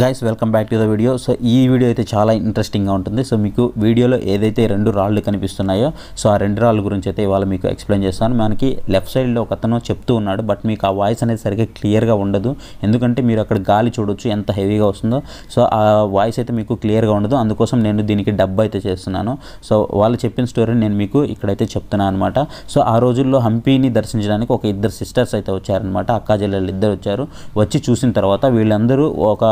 guys welcome back to the video so ఈ video అయితే చాలా ఇంట్రెస్టింగ్గా ఉంటుంది సో మీకు వీడియోలో ఏదైతే రెండు రాళ్ళు కనిపిస్తున్నాయో సో ఆ రెండు రాళ్ళ గురించి అయితే ఇవాళ మీకు ఎక్స్ప్లెయిన్ చేస్తాను మనకి లెఫ్ట్ సైడ్లో ఒక అతను చెప్తూ ఉన్నాడు బట్ మీకు ఆ వాయిస్ అనేది సరిగ్గా క్లియర్గా ఉండదు ఎందుకంటే మీరు అక్కడ గాలి చూడొచ్చు ఎంత హెవీగా వస్తుందో సో ఆ వాయిస్ అయితే మీకు క్లియర్గా ఉండదు అందుకోసం నేను దీనికి డబ్బు అయితే చేస్తున్నాను సో వాళ్ళు చెప్పిన స్టోరీని నేను మీకు ఇక్కడైతే చెప్తున్నాను అనమాట సో ఆ రోజుల్లో హంపీని దర్శించడానికి ఒక ఇద్దరు సిస్టర్స్ అయితే వచ్చారనమాట అక్కా చెల్లెళ్ళు ఇద్దరు వచ్చారు వచ్చి చూసిన తర్వాత వీళ్ళందరూ ఒక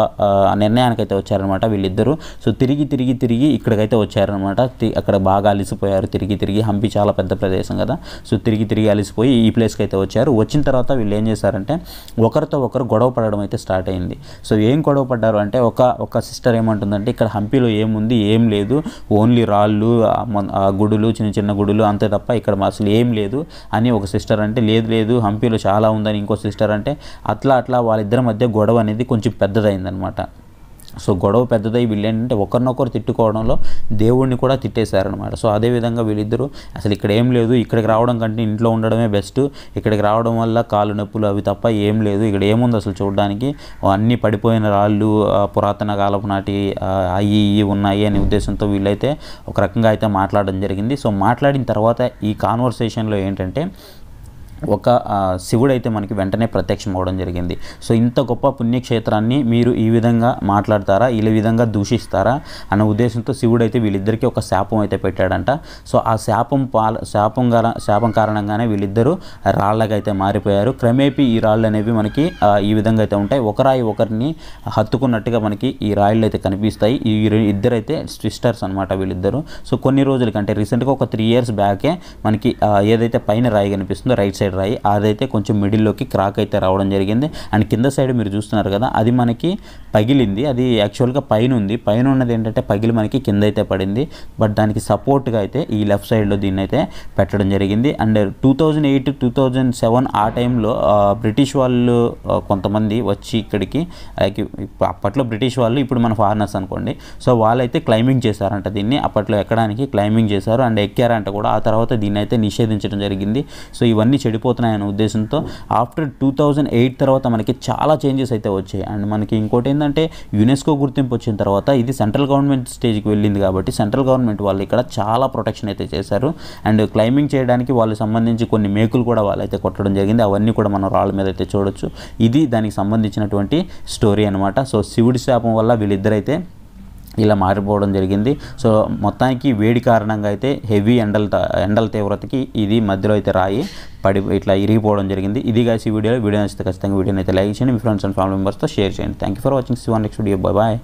నిర్ణయానికి అయితే వచ్చారనమాట వీళ్ళిద్దరూ సో తిరిగి తిరిగి తిరిగి ఇక్కడికైతే వచ్చారనమాట అక్కడ బాగా అలిసిపోయారు తిరిగి తిరిగి హంపి చాలా పెద్ద ప్రదేశం కదా సో తిరిగి తిరిగి అలిసిపోయి ఈ ప్లేస్కి అయితే వచ్చారు వచ్చిన తర్వాత వీళ్ళు ఏం చేశారంటే ఒకరితో ఒకరు గొడవ పడడం అయితే స్టార్ట్ అయింది సో ఏం గొడవ పడ్డారు అంటే ఒక ఒక సిస్టర్ ఏమంటుందంటే ఇక్కడ హంపిలో ఏముంది ఏం లేదు ఓన్లీ రాళ్ళు గుడులు చిన్న చిన్న గుడులు అంతే తప్ప ఇక్కడ అసలు ఏం లేదు అని ఒక సిస్టర్ అంటే లేదు లేదు హంపీలో చాలా ఉందని ఇంకో సిస్టర్ అంటే అట్లా అట్లా వాళ్ళిద్దరి మధ్య గొడవ అనేది కొంచెం పెద్దదైందనమాట సో గొడవ పెద్దదై వీళ్ళు ఏంటంటే ఒకరినొకరు తిట్టుకోవడంలో దేవుడిని కూడా తిట్టేశారనమాట సో అదేవిధంగా వీళ్ళిద్దరూ అసలు ఇక్కడ ఏం లేదు ఇక్కడికి రావడం కంటే ఇంట్లో ఉండడమే బెస్ట్ ఇక్కడికి రావడం వల్ల కాలు నొప్పులు అవి తప్ప ఏం లేదు ఇక్కడ ఏముంది అసలు చూడడానికి అన్నీ పడిపోయిన రాళ్ళు పురాతన కాలపు నాటి అయ్యి ఇవి ఉన్నాయి అనే ఉద్దేశంతో వీళ్ళైతే ఒక రకంగా అయితే మాట్లాడడం జరిగింది సో మాట్లాడిన తర్వాత ఈ కాన్వర్సేషన్లో ఏంటంటే ఒక శివుడైతే మనకి వెంటనే ప్రత్యక్షం అవడం జరిగింది సో ఇంత గొప్ప పుణ్యక్షేత్రాన్ని మీరు ఈ విధంగా మాట్లాడతారా ఈ విధంగా దూషిస్తారా అన్న ఉద్దేశంతో శివుడైతే వీళ్ళిద్దరికీ ఒక శాపం అయితే పెట్టాడంట సో ఆ శాపం పాల శాపం శాపం కారణంగానే వీళ్ళిద్దరూ రాళ్ళగా అయితే మారిపోయారు క్రమేపీ ఈ రాళ్ళు అనేవి మనకి ఈ విధంగా అయితే ఉంటాయి ఒక రాయి ఒకరిని హత్తుకున్నట్టుగా మనకి ఈ రాయిళ్ళు అయితే కనిపిస్తాయి ఈ ఇద్దరైతే సిస్టర్స్ అనమాట వీళ్ళిద్దరూ సో కొన్ని రోజుల కంటే రీసెంట్గా ఒక త్రీ ఇయర్స్ బ్యాకే మనకి ఏదైతే పైన రాయి కనిపిస్తుందో రైట్ సైడ్ సైడ్ రాయి అదైతే కొంచెం మిడిల్లోకి క్రాక్ అయితే రావడం జరిగింది అండ్ కింద సైడ్ మీరు చూస్తున్నారు కదా అది మనకి పగిలింది అది యాక్చువల్గా పైన ఉంది పైన ఉన్నది ఏంటంటే పగిలి మనకి కింద అయితే పడింది బట్ దానికి సపోర్ట్గా అయితే ఈ లెఫ్ట్ సైడ్లో దీన్ని అయితే పెట్టడం జరిగింది and two thousand eight two thousand seven ఆ టైంలో బ్రిటిష్ వాళ్ళు కొంతమంది వచ్చి ఇక్కడికి లైక్ అప్పట్లో బ్రిటిష్ వాళ్ళు ఇప్పుడు మన ఫారినర్స్ అనుకోండి సో వాళ్ళైతే క్లైంబింగ్ చేశారంట దీన్ని అప్పట్లో ఎక్కడానికి క్లైంబింగ్ చేశారు అండ్ ఎక్కారంట కూడా ఆ తర్వాత దీన్ని అయితే నిషేధించడం జరిగింది సో ఇవన్నీ చెడు చెడిపోతున్నాయనే ఉద్దేశంతో ఆఫ్టర్ టూ థౌజండ్ ఎయిట్ తర్వాత మనకి చాలా చేంజెస్ అయితే వచ్చాయి అండ్ మనకి ఇంకోటి ఏంటంటే యునెస్కో గుర్తింపు వచ్చిన తర్వాత ఇది సెంట్రల్ గవర్నమెంట్ స్టేజ్కి వెళ్ళింది కాబట్టి సెంట్రల్ గవర్నమెంట్ వాళ్ళు ఇక్కడ చాలా ప్రొటెక్షన్ అయితే చేశారు అండ్ క్లైంబింగ్ చేయడానికి వాళ్ళకి సంబంధించి కొన్ని మేకులు కూడా వాళ్ళైతే కొట్టడం జరిగింది అవన్నీ కూడా మనం రాళ్ళ మీద అయితే చూడొచ్చు ఇది దానికి సంబంధించినటువంటి స్టోరీ అనమాట సో శివుడి శాపం వల్ల వీళ్ళిద్దరైతే ఇలా మారిపోవడం జరిగింది సో మొత్తానికి వేడి కారణంగా అయితే హెవీ ఎండల ఎండల తీవ్రతకి ఇది మధ్యలో అయితే రాయి పడి ఇట్లా ఇరిగిపోవడం జరిగింది ఇది కాసి వీడియో వీడియో నచ్చితే ఖచ్చితంగా వీడియోని అయితే లైక్ చేయండి మీ ఫ్రెండ్స్ అండ్ ఫ్యామిలీ మెంబర్స్తో షేర్ చేయండి thank you for watching see you in next video bye bye